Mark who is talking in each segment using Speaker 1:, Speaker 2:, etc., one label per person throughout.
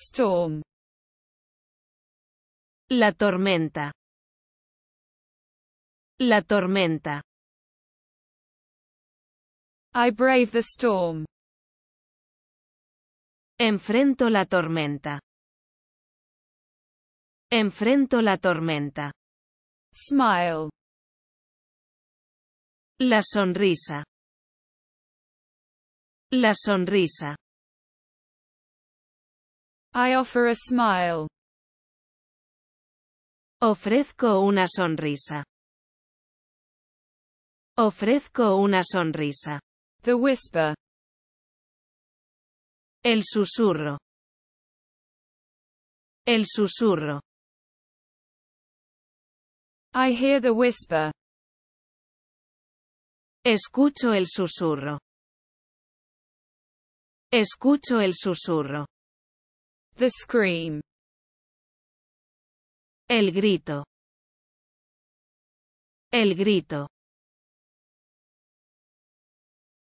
Speaker 1: Storm. La tormenta. La tormenta. I brave the storm. Enfrento la tormenta. Enfrento la tormenta. Smile. La sonrisa. La sonrisa. I offer a smile. Ofrezco una sonrisa. Ofrezco una sonrisa. The whisper. El susurro. El susurro. I hear the whisper. Escucho el susurro. Escucho el susurro. The scream. El grito. El grito.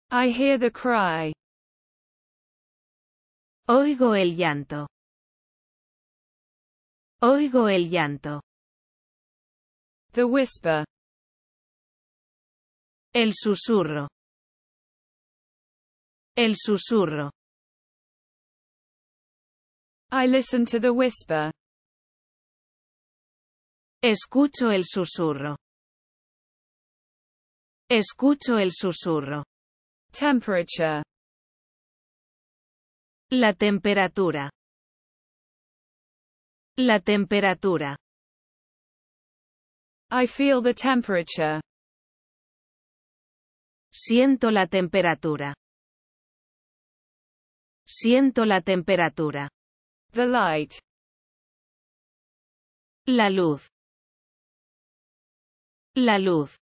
Speaker 1: I hear the cry. Oigo el llanto. Oigo el llanto. The whisper. El susurro. El susurro. I listen to the whisper. Escucho el susurro. Escucho el susurro. Temperature. La temperatura. La temperatura. I feel the temperature. Siento la temperatura. Siento la temperatura. The light. La luz. La luz.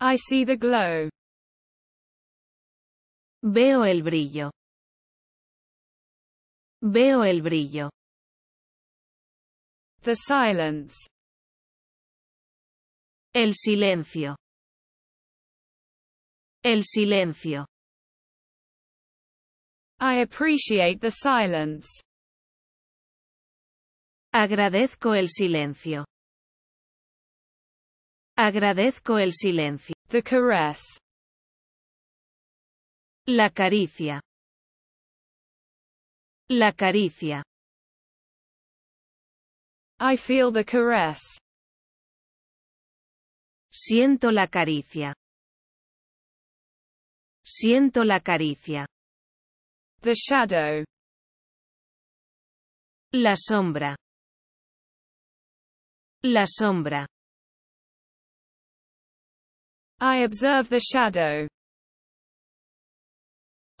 Speaker 1: I see the glow. Veo el brillo. Veo el brillo. The silence. El silencio. El silencio. I appreciate the silence. Agradezco el silencio. Agradezco el silencio. The caress. La caricia. La caricia. I feel the caress. Siento la caricia. Siento la caricia. The shadow. La sombra. La sombra. I observe the shadow.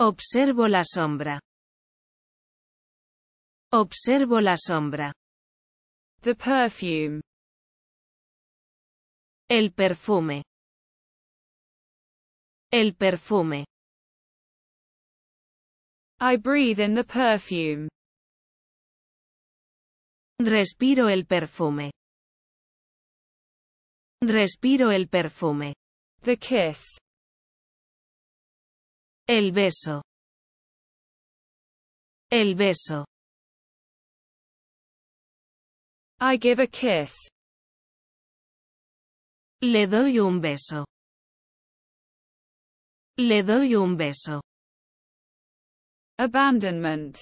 Speaker 1: Observo la sombra. Observo la sombra. The perfume. El perfume. El perfume. I breathe in the perfume. Respiro el perfume. Respiro el perfume. The kiss. El beso. El beso. I give a kiss. Le doy un beso. Le doy un beso. Abandonment.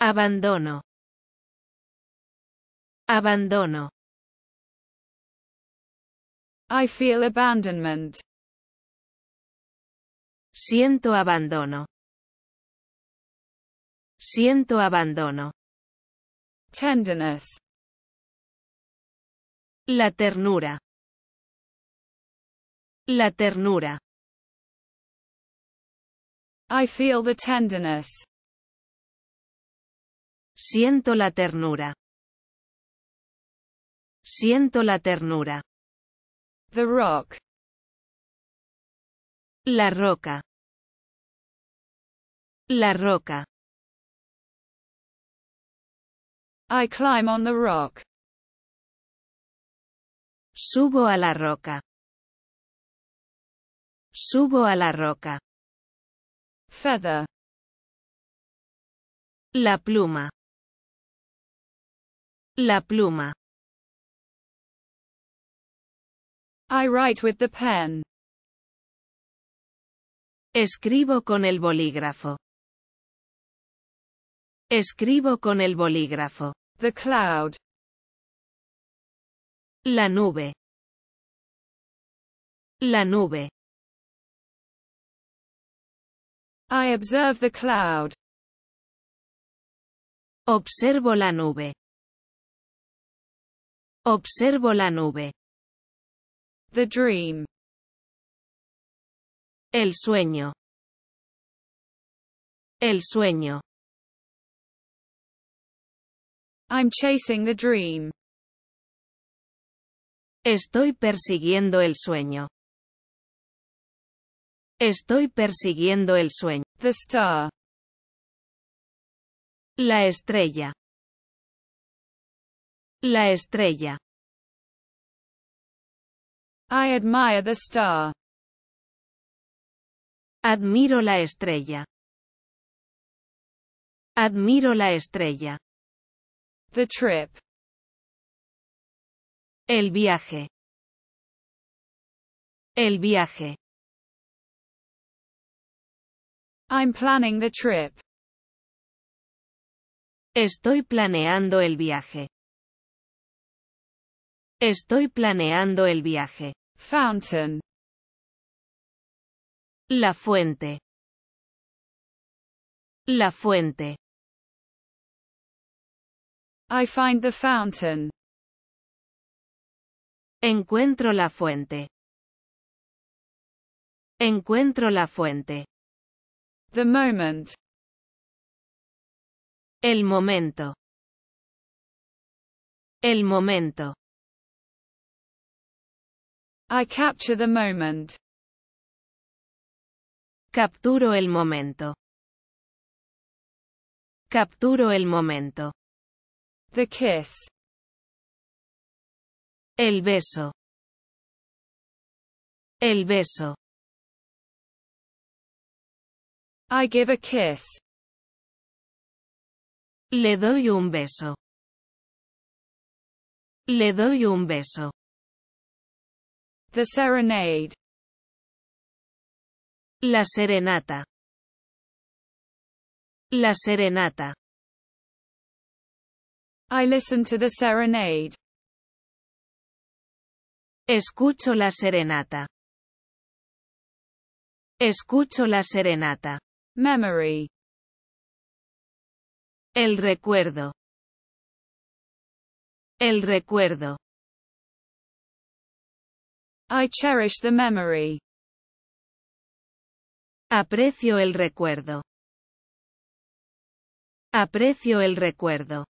Speaker 1: Abandono. Abandono. I feel abandonment. Siento abandono. Siento abandono. Tenderness. La ternura. La ternura. I feel the tenderness. Siento la ternura. Siento la ternura. The rock. La roca. La roca. I climb on the rock. Subo a la roca. Subo a la roca. feather la pluma la pluma I write with the pen escribo con el bolígrafo escribo con el bolígrafo the cloud la nube la nube I observe the cloud. Observo la nube. Observo la nube. The dream. El sueño. El sueño. I'm chasing the dream. Estoy persiguiendo el sueño. Estoy persiguiendo el sueño. The star. La estrella. La estrella. I admire the star. Admiro la estrella. Admiro la estrella. The trip. El viaje. El viaje. I'm planning the trip. Estoy planeando el viaje. Estoy planeando el viaje. Fountain. La fuente. La fuente. I find the fountain. Encuentro la fuente. Encuentro la fuente. The moment. El momento. El momento. I capture the moment. Capturo el momento. Capturo el momento. The kiss. El beso. El beso. I give a kiss. Le doy un beso. Le doy un beso. The serenade. La serenata. La serenata. I listen to the serenade. Escucho la serenata. Escucho la serenata. Memory. El recuerdo. El recuerdo. I cherish the memory. Aprecio el recuerdo. Aprecio el recuerdo.